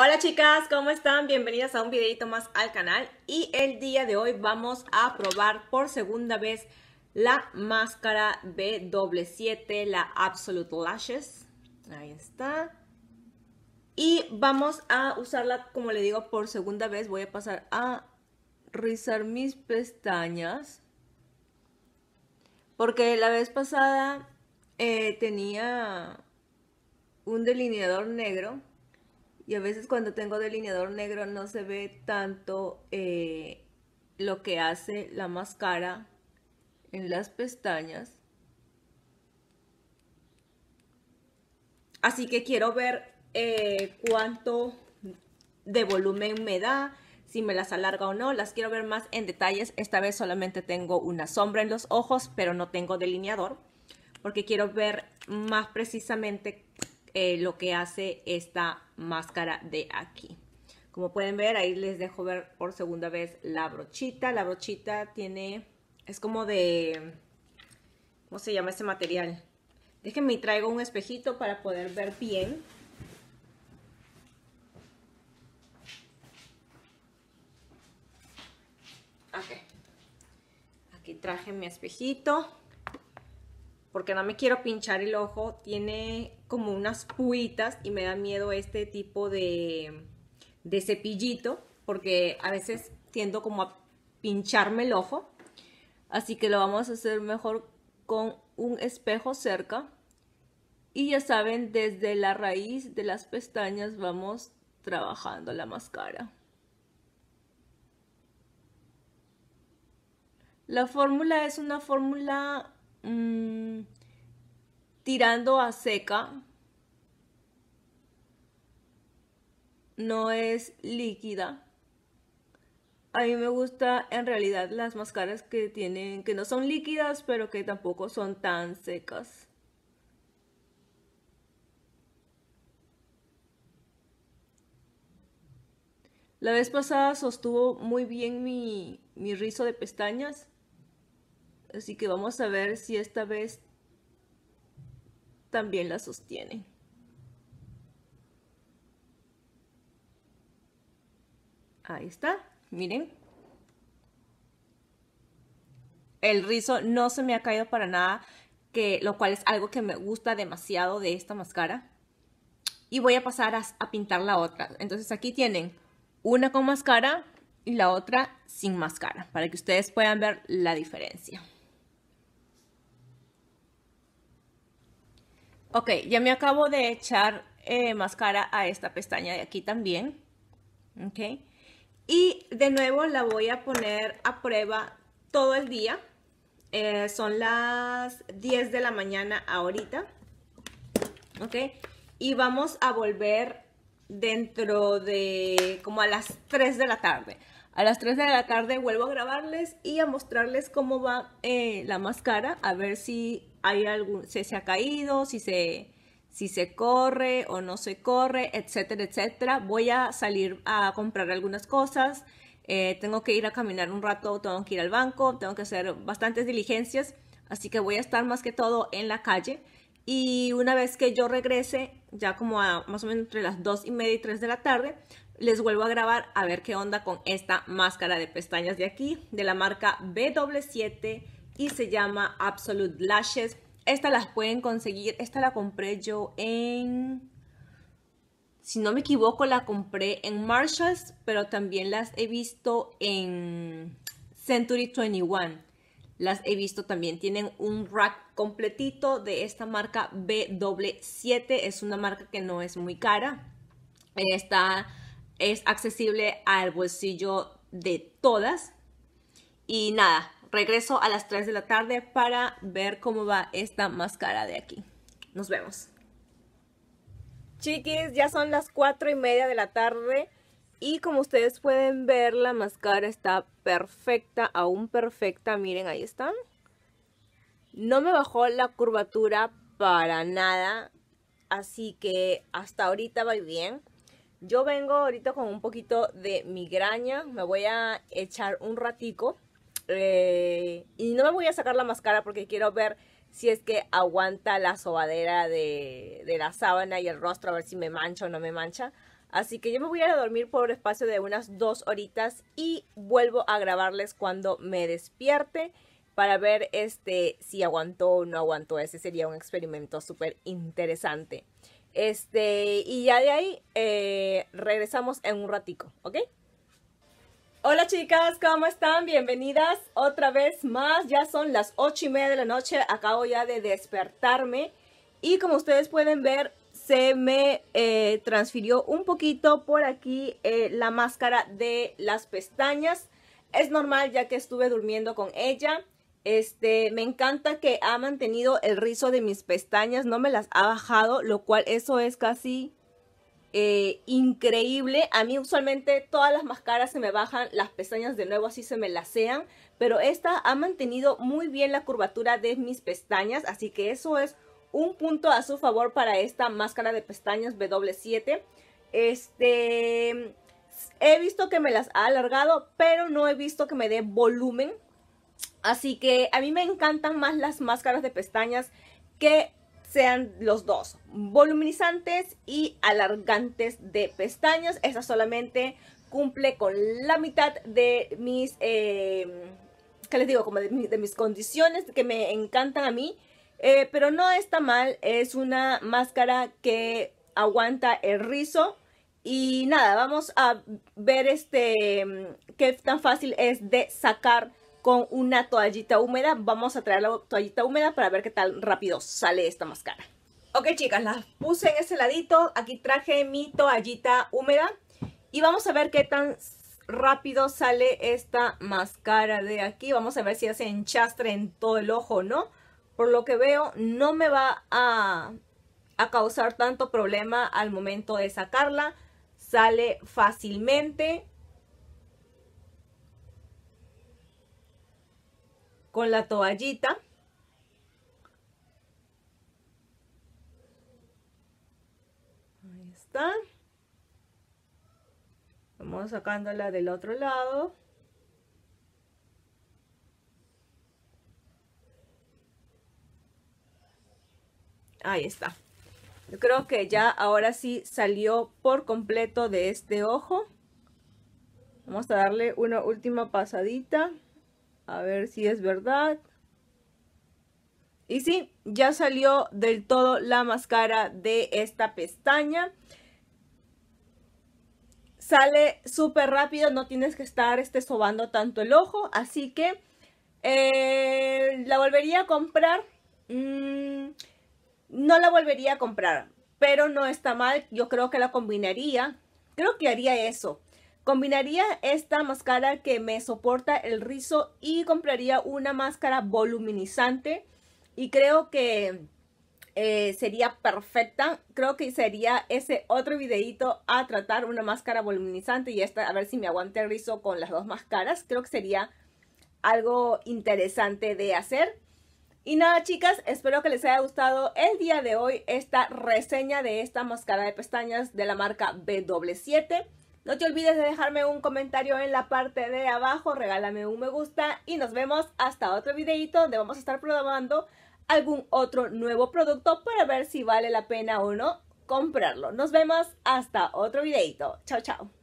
Hola chicas, ¿cómo están? Bienvenidas a un videito más al canal y el día de hoy vamos a probar por segunda vez la máscara b 7 la Absolute Lashes. Ahí está. Y vamos a usarla, como le digo, por segunda vez. Voy a pasar a rizar mis pestañas. Porque la vez pasada eh, tenía un delineador negro y a veces cuando tengo delineador negro no se ve tanto eh, lo que hace la máscara en las pestañas. Así que quiero ver eh, cuánto de volumen me da, si me las alarga o no. Las quiero ver más en detalles. Esta vez solamente tengo una sombra en los ojos, pero no tengo delineador. Porque quiero ver más precisamente eh, lo que hace esta máscara de aquí. Como pueden ver, ahí les dejo ver por segunda vez la brochita. La brochita tiene, es como de, ¿cómo se llama ese material? Déjenme y traigo un espejito para poder ver bien. Ok. Aquí traje mi espejito porque no me quiero pinchar el ojo, tiene como unas puitas y me da miedo este tipo de, cepillito, porque a veces tiendo como a pincharme el ojo. Así que lo vamos a hacer mejor con un espejo cerca. Y ya saben, desde la raíz de las pestañas vamos trabajando la máscara. La fórmula es una fórmula Mm, tirando a seca. No es líquida. A mí me gusta en realidad las máscaras que tienen, que no son líquidas, pero que tampoco son tan secas. La vez pasada sostuvo muy bien mi rizo de pestañas Así que vamos a ver si esta vez también la sostiene. Ahí está, miren. El rizo no se me ha caído para nada, que, lo cual es algo que me gusta demasiado de esta máscara. Y voy a pasar a pintar la otra. Entonces aquí tienen una con máscara y la otra sin máscara, para que ustedes puedan ver la diferencia. Ok, ya me acabo de echar eh, máscara a esta pestaña de aquí también. Ok. Y de nuevo la voy a poner a prueba todo el día. Eh, son las 10 de la mañana ahorita. Ok. Y vamos a volver dentro de como a las 3 de la tarde. A las 3 de la tarde vuelvo a grabarles y a mostrarles cómo va eh, la máscara. A ver si hay algún, se, se ha caído, si se, si se corre o no se corre, etcétera, etcétera. Voy a salir a comprar algunas cosas, eh, tengo que ir a caminar un rato, tengo que ir al banco, tengo que hacer bastantes diligencias, así que voy a estar más que todo en la calle. Y una vez que yo regrese, ya como a más o menos entre las 2 y media y 3 de la tarde, les vuelvo a grabar a ver qué onda con esta máscara de pestañas de aquí, de la marca B7 y se llama Absolute Lashes. Esta las pueden conseguir, esta la compré yo en... Si no me equivoco, la compré en Marshalls, pero también las he visto en Century 21. Las he visto también. Tienen un rack completito de esta marca B7. Es una marca que no es muy cara. Esta es accesible al bolsillo de todas. Y nada, regreso a las 3 de la tarde para ver cómo va esta máscara de aquí. Nos vemos. Chiquis, ya son las 4 y media de la tarde y como ustedes pueden ver la máscara está perfecta, aún perfecta, miren ahí están. No me bajó la curvatura para nada, así que hasta ahorita va bien. Yo vengo ahorita con un poquito de migraña, me voy a echar un ratico eh, y no me voy a sacar la máscara porque quiero ver si es que aguanta la sobadera de, la sábana y el rostro, a ver si me mancha o no me mancha. Así que yo me voy a ir a dormir por espacio de unas dos horitas y vuelvo a grabarles cuando me despierte para ver este, si aguantó o no aguantó. Ese sería un experimento súper interesante. Este, y ya de ahí eh, regresamos en un ratico, ¿ok? Hola chicas, ¿cómo están? Bienvenidas otra vez más. Ya son las ocho y media de la noche. Acabo ya de despertarme. Y como ustedes pueden ver, se me eh, transfirió un poquito por aquí eh, la máscara de las pestañas. Es normal ya que estuve durmiendo con ella. Este, me encanta que ha mantenido el rizo de mis pestañas, no me las ha bajado, lo cual eso es casi eh, increíble. A mí usualmente todas las máscaras se me bajan, las pestañas de nuevo así se me lacean, pero esta ha mantenido muy bien la curvatura de mis pestañas, así que eso es un punto a su favor para esta máscara de pestañas W7. Este, he visto que me las ha alargado, pero no he visto que me dé volumen. Así que a mí me encantan más las máscaras de pestañas que sean los dos, voluminizantes y alargantes de pestañas. Esta solamente cumple con la mitad de mis, em, que les digo? Como de, mis condiciones que me encantan a mí. Eh, pero no está mal, es una máscara que aguanta el rizo. Y nada, vamos a ver este em, qué tan fácil es de sacar con una toallita húmeda. Vamos a traer la toallita húmeda para ver qué tan rápido sale esta máscara. Ok chicas, la puse en ese ladito. Aquí traje mi toallita húmeda. Y vamos a ver qué tan rápido sale esta máscara de aquí. Vamos a ver si hace enchastre en todo el ojo, ¿no? Por lo que veo, no me va a, a causar tanto problema al momento de sacarla. Sale fácilmente. con la toallita. Ahí está. Vamos sacándola del otro lado. Ahí está. Yo creo que ya ahora sí salió por completo de este ojo. Vamos a darle una última pasadita. A ver si es verdad. Y sí, ya salió del todo la máscara de esta pestaña. Sale súper rápido, no tienes que estar este, sobando tanto el ojo. Así que eh, la volvería a comprar. Mm, no la volvería a comprar, pero no está mal. Yo creo que la combinaría. Creo que haría eso. Combinaría esta máscara que me soporta el rizo y compraría una máscara voluminizante y creo que eh, sería perfecta. Creo que sería ese otro videito a tratar una máscara voluminizante y esta a ver si me aguante el rizo con las dos máscaras. Creo que sería algo interesante de hacer. Y nada chicas, espero que les haya gustado el día de hoy esta reseña de esta máscara de pestañas de la marca B7. No te olvides de dejarme un comentario en la parte de abajo, regálame un me gusta y nos vemos hasta otro videito donde vamos a estar probando algún otro nuevo producto para ver si vale la pena o no comprarlo. Nos vemos hasta otro videito. Chao, chao.